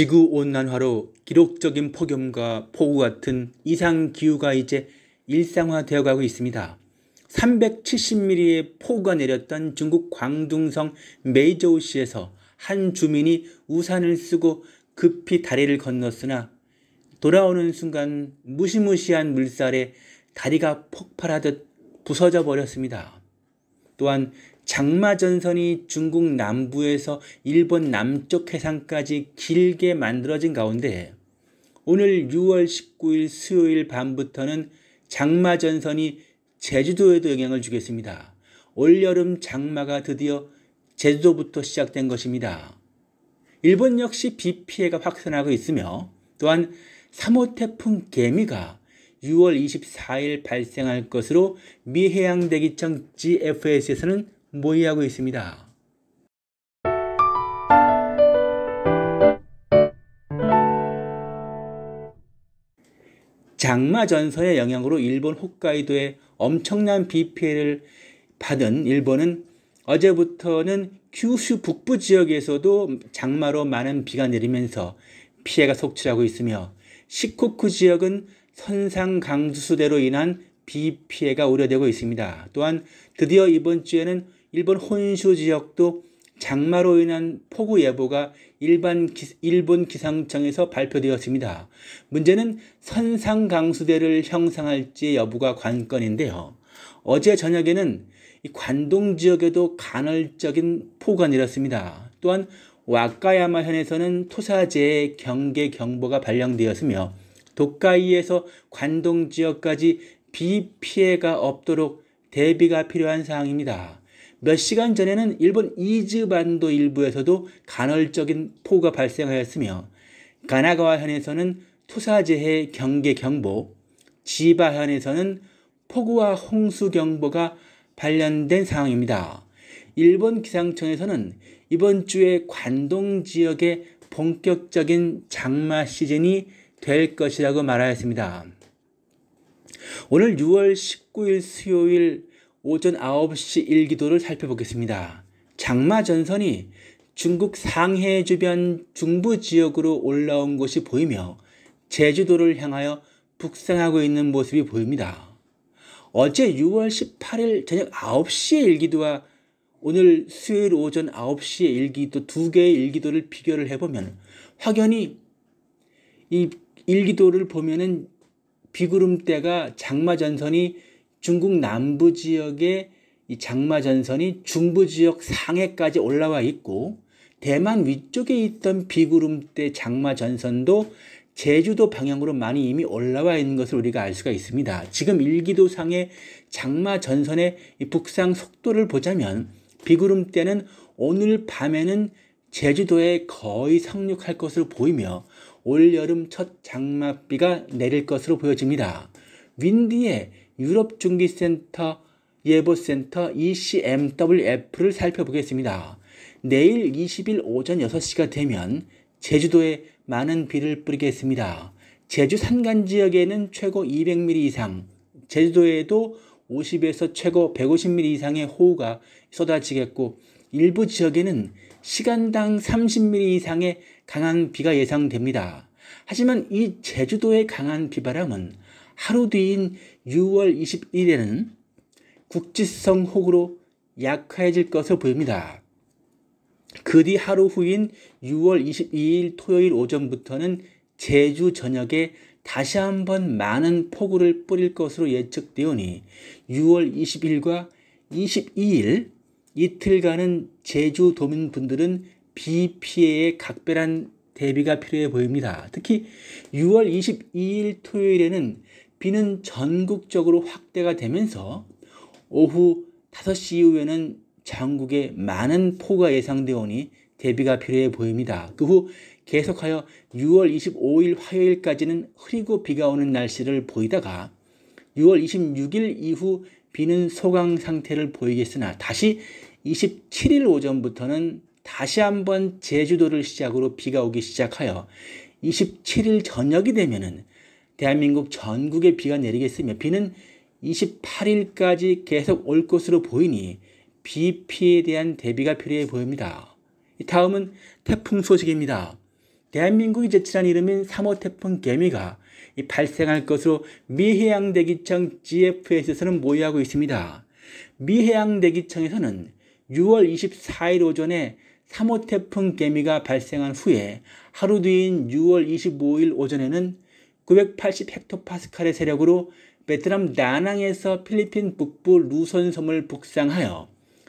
지구 온난화로 기록적인 폭염과 폭우 같은 이상 기후가 이제 일상화되어 가고 있습니다. 370mm의 폭우가 내렸던 중국 광둥성 메이저우시에서 한 주민이 우산을 쓰고 급히 다리를 건넜으나 돌아오는 순간 무시무시한 물살에 다리가 폭발하듯 부서져 버렸습니다. 또한 장마전선이 중국 남부에서 일본 남쪽 해상까지 길게 만들어진 가운데 오늘 6월 19일 수요일 밤부터는 장마전선이 제주도에도 영향을 주겠습니다. 올여름 장마가 드디어 제주도부터 시작된 것입니다. 일본 역시 비 피해가 확산하고 있으며 또한 3호 태풍 개미가 6월 24일 발생할 것으로 미 해양대기청 GFS에서는 모의하고 있습니다. 장마전선의 영향으로 일본 홋카이도에 엄청난 비 피해를 받은 일본은 어제부터는 규슈 북부 지역에서도 장마로 많은 비가 내리면서 피해가 속출하고 있으며 시코쿠 지역은 선상 강수대로 인한 비 피해가 우려되고 있습니다. 또한 드디어 이번 주에는 일본 혼슈 지역도 장마로 인한 폭우 예보가 일반 기, 일본 기상청에서 발표되었습니다. 문제는 선상 강수대를 형성할지 여부가 관건인데요. 어제 저녁에는 관동 지역에도 간헐적인 폭우가 내렸습니다. 또한 와카야마 현에서는 토사재 경계 경보가 발령되었으며 도카이에서 관동 지역까지 비 피해가 없도록 대비가 필요한 사항입니다. 몇 시간 전에는 일본 이즈반도 일부에서도 간헐적인 폭우가 발생하였으며 가나가와현에서는 투사재해 경계 경보, 지바현에서는 폭우와 홍수 경보가 발련된 상황입니다. 일본 기상청에서는 이번 주에 관동 지역에 본격적인 장마 시즌이 될 것이라고 말하였습니다. 오늘 6월 19일 수요일 오전 9시 일기도를 살펴보겠습니다. 장마 전선이 중국 상해 주변 중부 지역으로 올라온 것이 보이며 제주도를 향하여 북상하고 있는 모습이 보입니다. 어제 6월 18일 저녁 9시의 일기도와 오늘 수요일 오전 9시의 일기도 두 개의 일기도를 비교를 해보면 확연히 이 일기도를 보면은 비구름대가 장마 전선이 중국 남부 지역의 이 장마 전선이 중부 지역 상해까지 올라와 있고 대만 위쪽에 있던 비구름대 장마 전선도 제주도 방향으로 많이 이미 올라와 있는 것을 우리가 알 수가 있습니다. 지금 일기도상의 장마 전선의 북상 속도를 보자면 비구름대는 오늘 밤에는 제주도에 거의 상륙할 것으로 보이며 올여름 첫 장맛비가 내릴 것으로 보여집니다. 윈디에 유럽중기센터 예보센터 ECMWF를 살펴보겠습니다. 내일 20일 오전 6시가 되면 제주도에 많은 비를 뿌리겠습니다. 제주 산간 지역에는 최고 200mm 이상, 제주도에도 50에서 최고 150mm 이상의 호우가 쏟아지겠고 일부 지역에는 시간당 30mm 이상의 강한 비가 예상됩니다. 하지만 이 제주도의 강한 비바람은 하루 뒤인 6월 21일에는 국지성 혹으로 약해질 화 것으로 보입니다. 그 뒤 하루 후인 6월 22일 토요일 오전부터는 제주 전역에 다시 한번 많은 폭우를 뿌릴 것으로 예측되오니 6월 20일과 22일 이틀간은 제주 도민분들은 비 피해에 각별한 대비가 필요해 보입니다. 특히 6월 22일 토요일에는 비는 전국적으로 확대가 되면서 오후 5시 이후에는 전국에 많은 폭우가 예상되어 오니 대비가 필요해 보입니다. 그 후 계속하여 6월 25일 화요일까지는 흐리고 비가 오는 날씨를 보이다가 6월 26일 이후 비는 소강 상태를 보이겠으나 다시 27일 오전부터는 다시 한번 제주도를 시작으로 비가 오기 시작하여 27일 저녁이 되면은 대한민국 전국에 비가 내리겠으며 비는 28일까지 계속 올 것으로 보이니 비 피해에 대한 대비가 필요해 보입니다. 다음은 태풍 소식입니다. 대한민국이 제출한 이름인 3호 태풍 개미가 발생할 것으로 미해양대기청 GFS에서는 모의하고 있습니다. 미해양대기청에서는 6월 24일 오전에 3호 태풍 개미가 발생한 후에 하루 뒤인 6월 25일 오전에는 980헥토파스칼의 세력으로 베트남 다낭에서 필리핀 북부 루손 섬을 북상하여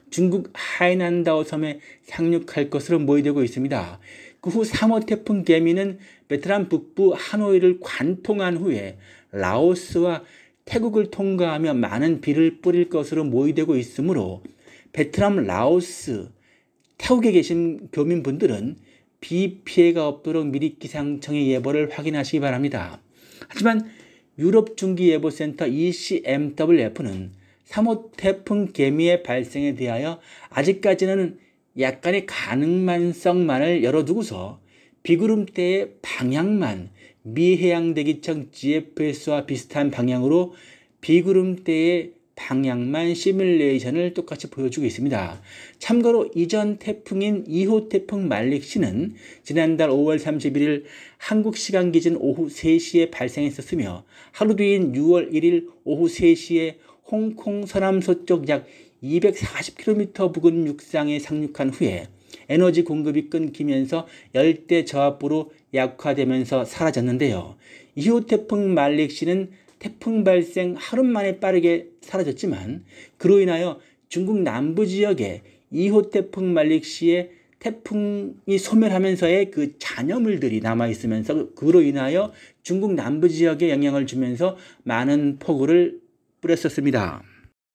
중국 하이난다오 섬에 상륙할 것으로 모의되고 있습니다. 그 후 3호 태풍 개미는 베트남 북부 하노이를 관통한 후에 라오스와 태국을 통과하며 많은 비를 뿌릴 것으로 모의되고 있으므로 베트남, 라오스, 태국에 계신 교민분들은 비 피해가 없도록 미리 기상청의 예보를 확인하시기 바랍니다. 하지만 유럽 중기예보센터 ECMWF는 3호 태풍 개미의 발생에 대하여 아직까지는 약간의 가능만성만을 열어두고서 비구름대의 방향만 미해양 대기청 GFS와 비슷한 방향으로 비구름대의 방향만 시뮬레이션을 똑같이 보여주고 있습니다. 참고로 이전 태풍인 2호 태풍 말릭시는 지난달 5월 31일 한국 시간 기준 오후 3시에 발생했었으며 하루 뒤인 6월 1일 오후 3시에 홍콩 서남서쪽 약 240km 부근 육상에 상륙한 후에 에너지 공급이 끊기면서 열대 저압부로 약화되면서 사라졌는데요. 2호 태풍 말릭시는 태풍 발생 하루 만에 빠르게 사라졌지만 그로 인하여 중국 남부 지역에 2호 태풍 말릭 시에 태풍이 소멸하면서의 그 잔여물들이 남아있으면서 그로 인하여 중국 남부 지역에 영향을 주면서 많은 폭우를 뿌렸었습니다.